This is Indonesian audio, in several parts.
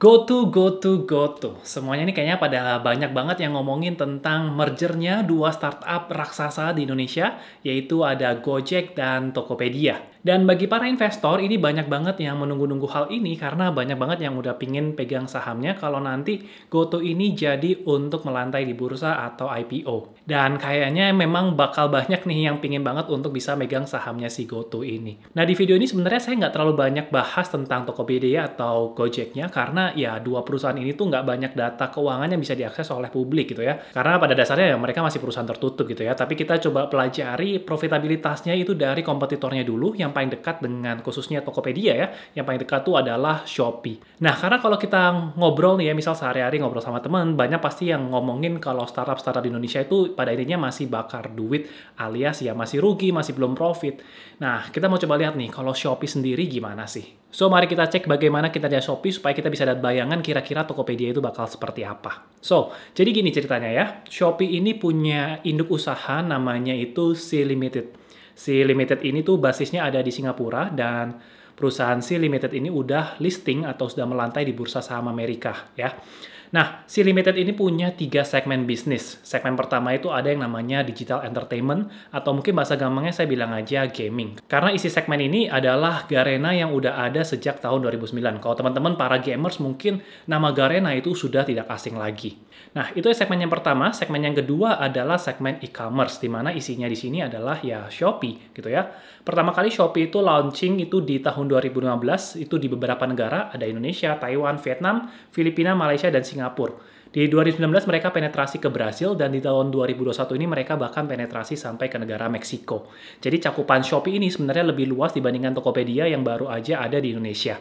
Go go to, to, go to. Semuanya ini kayaknya pada banyak banget yang ngomongin tentang mergernya dua startup raksasa di Indonesia, yaitu ada Gojek dan Tokopedia. Dan bagi para investor ini banyak banget yang menunggu-nunggu hal ini karena banyak banget yang udah pingin pegang sahamnya kalau nanti GoTo ini jadi untuk melantai di bursa atau IPO. Dan kayaknya memang bakal banyak nih yang pingin banget untuk bisa megang sahamnya si GoTo ini. Nah di video ini sebenarnya saya nggak terlalu banyak bahas tentang Tokopedia atau Gojeknya karena ya dua perusahaan ini tuh nggak banyak data keuangan yang bisa diakses oleh publik gitu ya. Karena pada dasarnya ya mereka masih perusahaan tertutup gitu ya. Tapi kita coba pelajari profitabilitasnya itu dari kompetitornya dulu yang yang paling dekat dengan khususnya Tokopedia ya, yang paling dekat tuh adalah Shopee. Nah, karena kalau kita ngobrol nih ya, misal sehari-hari ngobrol sama teman, banyak pasti yang ngomongin kalau startup-startup di Indonesia itu pada intinya masih bakar duit alias ya masih rugi, masih belum profit. Nah, kita mau coba lihat nih kalau Shopee sendiri gimana sih? So, mari kita cek bagaimana kita lihat Shopee supaya kita bisa lihat bayangan kira-kira Tokopedia itu bakal seperti apa. So, jadi gini ceritanya ya. Shopee ini punya induk usaha namanya itu C Limited si limited ini tuh basisnya ada di Singapura dan perusahaan si limited ini udah listing atau sudah melantai di bursa saham Amerika ya. Nah, si Limited ini punya tiga segmen bisnis. Segmen pertama itu ada yang namanya digital entertainment, atau mungkin bahasa gampangnya saya bilang aja gaming. Karena isi segmen ini adalah Garena yang udah ada sejak tahun 2009. Kalau teman-teman para gamers mungkin nama Garena itu sudah tidak asing lagi. Nah, itu segmen yang pertama. Segmen yang kedua adalah segmen e-commerce, di mana isinya di sini adalah ya Shopee, gitu ya. Pertama kali Shopee itu launching itu di tahun 2015, itu di beberapa negara, ada Indonesia, Taiwan, Vietnam, Filipina, Malaysia, dan Singapura Singapura. Di 2019 mereka penetrasi ke Brasil dan di tahun 2021 ini mereka bahkan penetrasi sampai ke negara Meksiko. Jadi cakupan Shopee ini sebenarnya lebih luas dibandingkan Tokopedia yang baru aja ada di Indonesia.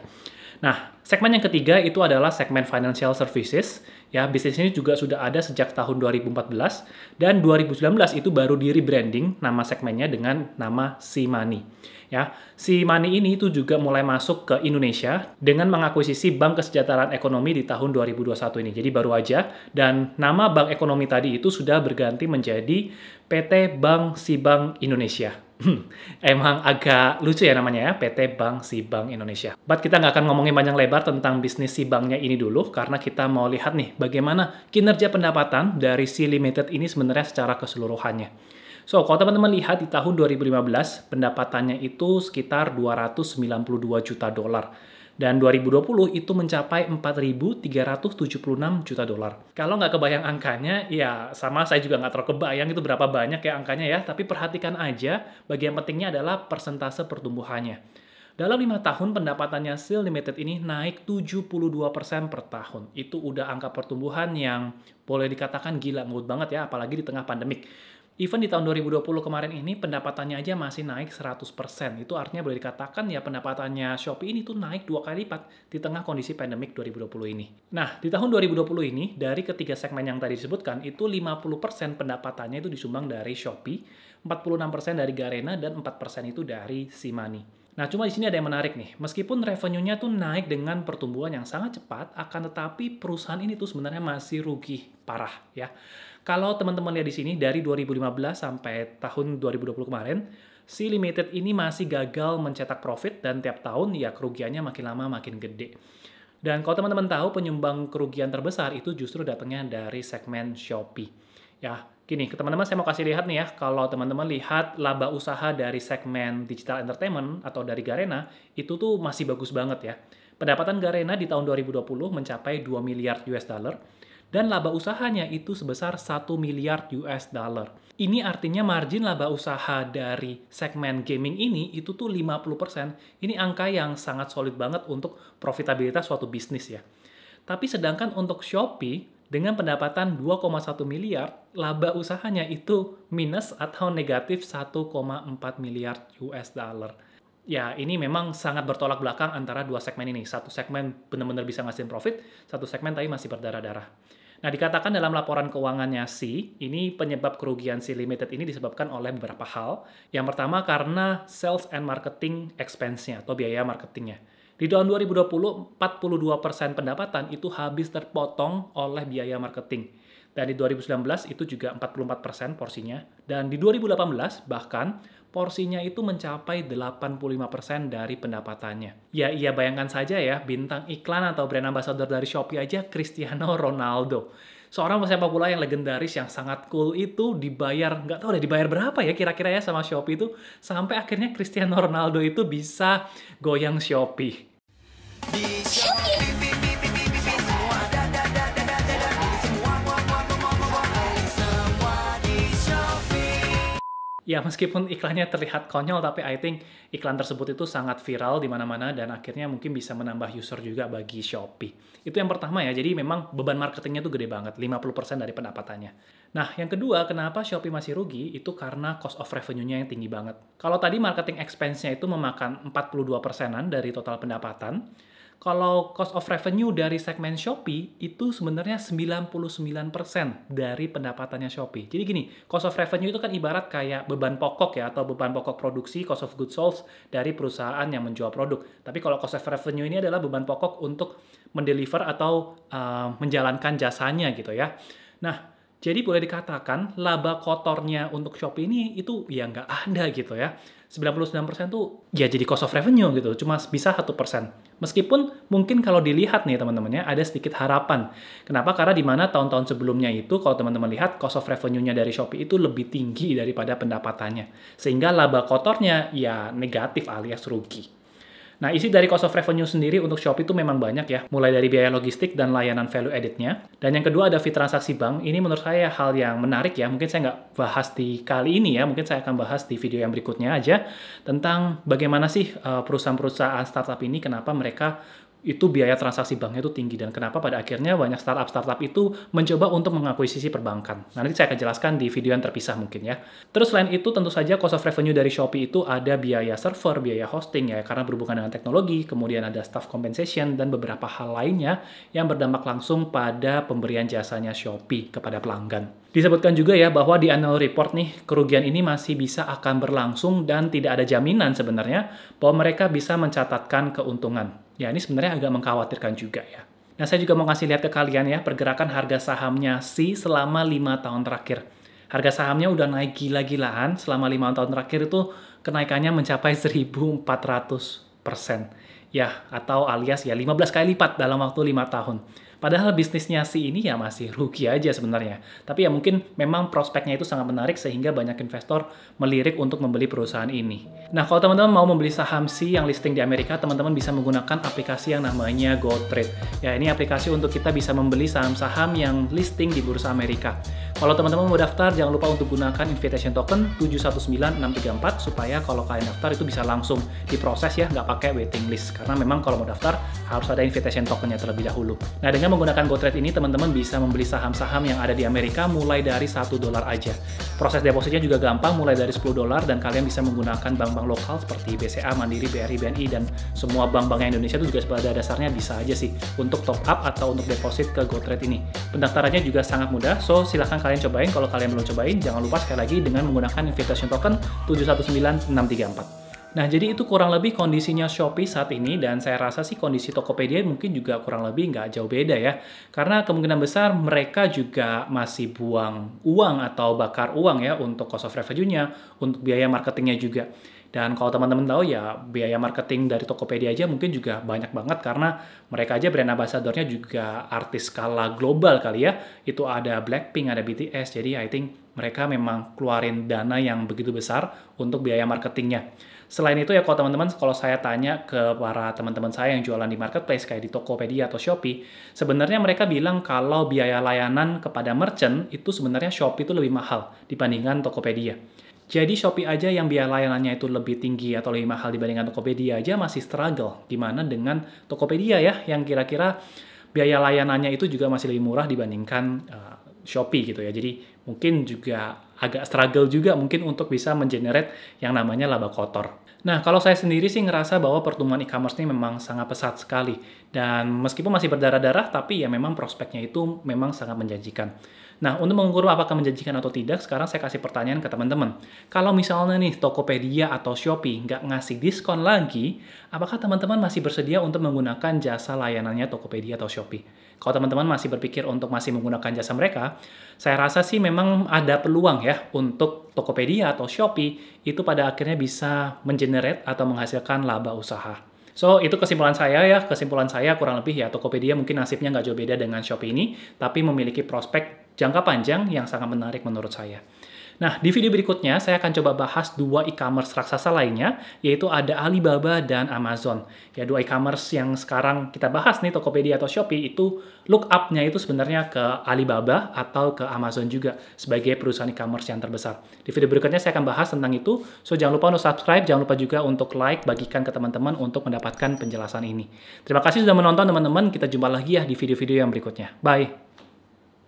Nah, Segmen yang ketiga itu adalah segmen financial services. Ya, bisnis ini juga sudah ada sejak tahun 2014 dan 2019 itu baru di rebranding nama segmennya dengan nama Simani. Ya, Simani ini itu juga mulai masuk ke Indonesia dengan mengakuisisi Bank Kesejahteraan Ekonomi di tahun 2021 ini. Jadi baru aja dan nama Bank Ekonomi tadi itu sudah berganti menjadi PT Bank Sibang Indonesia Hmm. emang agak lucu ya namanya ya, PT Bank Sibang Indonesia. But kita nggak akan ngomongin panjang lebar tentang bisnis Sibangnya ini dulu, karena kita mau lihat nih bagaimana kinerja pendapatan dari Si Limited ini sebenarnya secara keseluruhannya. So, kalau teman-teman lihat di tahun 2015, pendapatannya itu sekitar 292 juta dolar dan 2020 itu mencapai 4.376 juta dolar. Kalau nggak kebayang angkanya, ya sama saya juga nggak terlalu kebayang itu berapa banyak ya angkanya ya, tapi perhatikan aja bagian pentingnya adalah persentase pertumbuhannya. Dalam lima tahun pendapatannya Seal Limited ini naik 72% per tahun. Itu udah angka pertumbuhan yang boleh dikatakan gila ngut banget ya, apalagi di tengah pandemik. Even di tahun 2020 kemarin ini pendapatannya aja masih naik 100%. Itu artinya boleh dikatakan ya pendapatannya Shopee ini tuh naik dua kali lipat di tengah kondisi pandemik 2020 ini. Nah, di tahun 2020 ini dari ketiga segmen yang tadi disebutkan itu 50% pendapatannya itu disumbang dari Shopee, 46% dari Garena dan 4% itu dari Simani. Nah, cuma di sini ada yang menarik nih. Meskipun revenue-nya tuh naik dengan pertumbuhan yang sangat cepat, akan tetapi perusahaan ini tuh sebenarnya masih rugi parah ya. Kalau teman-teman lihat di sini dari 2015 sampai tahun 2020 kemarin, si limited ini masih gagal mencetak profit dan tiap tahun ya kerugiannya makin lama makin gede. Dan kalau teman-teman tahu penyumbang kerugian terbesar itu justru datangnya dari segmen Shopee. Ya, gini, ke teman-teman saya mau kasih lihat nih ya, kalau teman-teman lihat laba usaha dari segmen digital entertainment atau dari Garena, itu tuh masih bagus banget ya. Pendapatan Garena di tahun 2020 mencapai 2 miliar US dollar dan laba usahanya itu sebesar 1 miliar US dollar. Ini artinya margin laba usaha dari segmen gaming ini itu tuh 50%. Ini angka yang sangat solid banget untuk profitabilitas suatu bisnis ya. Tapi sedangkan untuk Shopee dengan pendapatan 2,1 miliar, laba usahanya itu minus atau negatif 1,4 miliar US dollar. Ya, ini memang sangat bertolak belakang antara dua segmen ini. Satu segmen benar-benar bisa ngasih profit, satu segmen tapi masih berdarah-darah. Nah, dikatakan dalam laporan keuangannya si, ini penyebab kerugian si limited ini disebabkan oleh beberapa hal. Yang pertama karena sales and marketing expense-nya atau biaya marketingnya. Di tahun 2020, 42% pendapatan itu habis terpotong oleh biaya marketing. Dan di 2019 itu juga 44% porsinya. Dan di 2018 bahkan porsinya itu mencapai 85% dari pendapatannya. Ya iya bayangkan saja ya, bintang iklan atau brand ambassador dari Shopee aja Cristiano Ronaldo. Seorang pesepak bola yang legendaris yang sangat cool itu dibayar, nggak tahu deh dibayar berapa ya kira-kira ya sama Shopee itu. Sampai akhirnya Cristiano Ronaldo itu bisa goyang Shopee. Di Shopee. ya meskipun iklannya terlihat konyol tapi I think iklan tersebut itu sangat viral di mana-mana dan akhirnya mungkin bisa menambah user juga bagi Shopee. Itu yang pertama ya. Jadi memang beban marketingnya tuh gede banget, 50% dari pendapatannya. Nah, yang kedua, kenapa Shopee masih rugi? Itu karena cost of revenue-nya yang tinggi banget. Kalau tadi marketing expense-nya itu memakan 42%-an dari total pendapatan, kalau cost of revenue dari segmen Shopee itu sebenarnya 99% dari pendapatannya Shopee. Jadi gini, cost of revenue itu kan ibarat kayak beban pokok ya atau beban pokok produksi, cost of goods sold dari perusahaan yang menjual produk. Tapi kalau cost of revenue ini adalah beban pokok untuk mendeliver atau uh, menjalankan jasanya gitu ya. Nah, jadi boleh dikatakan laba kotornya untuk Shopee ini itu ya nggak ada gitu ya. 99% tuh ya jadi cost of revenue gitu, cuma bisa 1%. Meskipun mungkin kalau dilihat nih teman-temannya ada sedikit harapan. Kenapa? Karena di mana tahun-tahun sebelumnya itu kalau teman-teman lihat cost of revenue-nya dari Shopee itu lebih tinggi daripada pendapatannya. Sehingga laba kotornya ya negatif alias rugi. Nah, isi dari cost of revenue sendiri untuk Shopee itu memang banyak ya, mulai dari biaya logistik dan layanan value added-nya. Dan yang kedua ada fee transaksi bank. Ini menurut saya hal yang menarik ya, mungkin saya nggak bahas di kali ini ya, mungkin saya akan bahas di video yang berikutnya aja tentang bagaimana sih eh, perusahaan-perusahaan startup ini kenapa mereka itu biaya transaksi banknya itu tinggi dan kenapa pada akhirnya banyak startup-startup itu mencoba untuk mengakuisisi perbankan. Nah, nanti saya akan jelaskan di video yang terpisah mungkin ya. Terus selain itu tentu saja cost of revenue dari Shopee itu ada biaya server, biaya hosting ya karena berhubungan dengan teknologi, kemudian ada staff compensation dan beberapa hal lainnya yang berdampak langsung pada pemberian jasanya Shopee kepada pelanggan. Disebutkan juga ya bahwa di annual report nih, kerugian ini masih bisa akan berlangsung dan tidak ada jaminan sebenarnya bahwa mereka bisa mencatatkan keuntungan. Ya, ini sebenarnya agak mengkhawatirkan juga ya. Nah, saya juga mau kasih lihat ke kalian ya pergerakan harga sahamnya si selama 5 tahun terakhir. Harga sahamnya udah naik gila-gilaan selama 5 tahun terakhir itu kenaikannya mencapai 1400 persen. Ya, atau alias ya 15 kali lipat dalam waktu 5 tahun. Padahal bisnisnya si ini ya masih rugi aja sebenarnya. Tapi ya mungkin memang prospeknya itu sangat menarik sehingga banyak investor melirik untuk membeli perusahaan ini. Nah, kalau teman-teman mau membeli saham si yang listing di Amerika, teman-teman bisa menggunakan aplikasi yang namanya GoTrade. Ya, ini aplikasi untuk kita bisa membeli saham-saham yang listing di bursa Amerika. Kalau teman-teman mau daftar, jangan lupa untuk gunakan invitation token 719634 supaya kalau kalian daftar itu bisa langsung diproses ya, nggak pakai waiting list. Karena memang kalau mau daftar harus ada invitation tokennya terlebih dahulu. Nah, dengan dengan menggunakan GoTrade ini, teman-teman bisa membeli saham-saham yang ada di Amerika mulai dari satu dolar aja. Proses depositnya juga gampang, mulai dari 10 dolar, dan kalian bisa menggunakan bank-bank lokal seperti BCA, Mandiri, BRI, BNI, dan semua bank-bank Indonesia itu juga pada dasarnya bisa aja sih untuk top up atau untuk deposit ke GoTrade ini. Pendaftarannya juga sangat mudah, so silahkan kalian cobain. Kalau kalian belum cobain, jangan lupa sekali lagi dengan menggunakan invitation token 719634. Nah, jadi itu kurang lebih kondisinya Shopee saat ini dan saya rasa sih kondisi Tokopedia mungkin juga kurang lebih nggak jauh beda ya. Karena kemungkinan besar mereka juga masih buang uang atau bakar uang ya untuk cost of revenue-nya, untuk biaya marketingnya juga. Dan kalau teman-teman tahu ya biaya marketing dari Tokopedia aja mungkin juga banyak banget karena mereka aja brand ambassador-nya juga artis skala global kali ya. Itu ada Blackpink, ada BTS, jadi I think mereka memang keluarin dana yang begitu besar untuk biaya marketingnya. Selain itu ya kalau teman-teman kalau saya tanya ke para teman-teman saya yang jualan di marketplace kayak di Tokopedia atau Shopee, sebenarnya mereka bilang kalau biaya layanan kepada merchant itu sebenarnya Shopee itu lebih mahal dibandingkan Tokopedia. Jadi Shopee aja yang biaya layanannya itu lebih tinggi atau lebih mahal dibandingkan Tokopedia aja masih struggle. Gimana dengan Tokopedia ya yang kira-kira biaya layanannya itu juga masih lebih murah dibandingkan uh, Shopee gitu ya. Jadi mungkin juga agak struggle juga mungkin untuk bisa mengenerate yang namanya laba kotor. Nah, kalau saya sendiri sih ngerasa bahwa pertumbuhan e-commerce ini memang sangat pesat sekali. Dan meskipun masih berdarah-darah, tapi ya memang prospeknya itu memang sangat menjanjikan. Nah, untuk mengukur apakah menjanjikan atau tidak, sekarang saya kasih pertanyaan ke teman-teman. Kalau misalnya nih Tokopedia atau Shopee nggak ngasih diskon lagi, apakah teman-teman masih bersedia untuk menggunakan jasa layanannya Tokopedia atau Shopee? Kalau teman-teman masih berpikir untuk masih menggunakan jasa mereka, saya rasa sih memang memang ada peluang ya untuk Tokopedia atau Shopee itu pada akhirnya bisa mengenerate atau menghasilkan laba usaha. So, itu kesimpulan saya ya. Kesimpulan saya kurang lebih ya, Tokopedia mungkin nasibnya nggak jauh beda dengan Shopee ini, tapi memiliki prospek jangka panjang yang sangat menarik menurut saya. Nah, di video berikutnya saya akan coba bahas dua e-commerce raksasa lainnya, yaitu ada Alibaba dan Amazon. Ya, dua e-commerce yang sekarang kita bahas nih, Tokopedia atau Shopee, itu look up-nya itu sebenarnya ke Alibaba atau ke Amazon juga sebagai perusahaan e-commerce yang terbesar. Di video berikutnya saya akan bahas tentang itu, so jangan lupa untuk subscribe, jangan lupa juga untuk like, bagikan ke teman-teman untuk mendapatkan penjelasan ini. Terima kasih sudah menonton teman-teman, kita jumpa lagi ya di video-video yang berikutnya. Bye!